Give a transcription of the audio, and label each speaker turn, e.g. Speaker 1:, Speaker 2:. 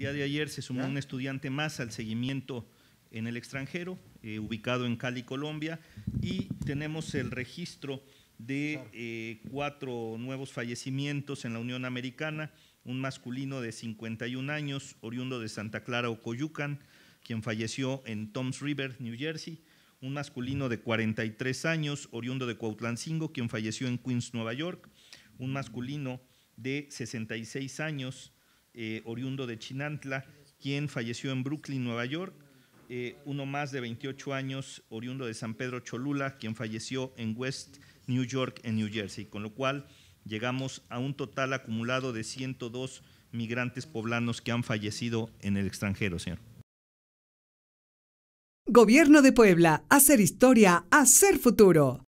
Speaker 1: día de ayer se sumó un estudiante más al seguimiento en el extranjero, eh, ubicado en Cali, Colombia, y tenemos el registro de eh, cuatro nuevos fallecimientos en la Unión Americana, un masculino de 51 años, oriundo de Santa Clara, o Coyucan, quien falleció en Toms River, New Jersey, un masculino de 43 años, oriundo de Cuautlancingo, quien falleció en Queens, Nueva York, un masculino de 66 años, eh, oriundo de Chinantla, quien falleció en Brooklyn, Nueva York. Eh, uno más de 28 años, oriundo de San Pedro Cholula, quien falleció en West New York, en New Jersey. Con lo cual llegamos a un total acumulado de 102 migrantes poblanos que han fallecido en el extranjero, señor.
Speaker 2: Gobierno de Puebla, hacer historia, hacer futuro.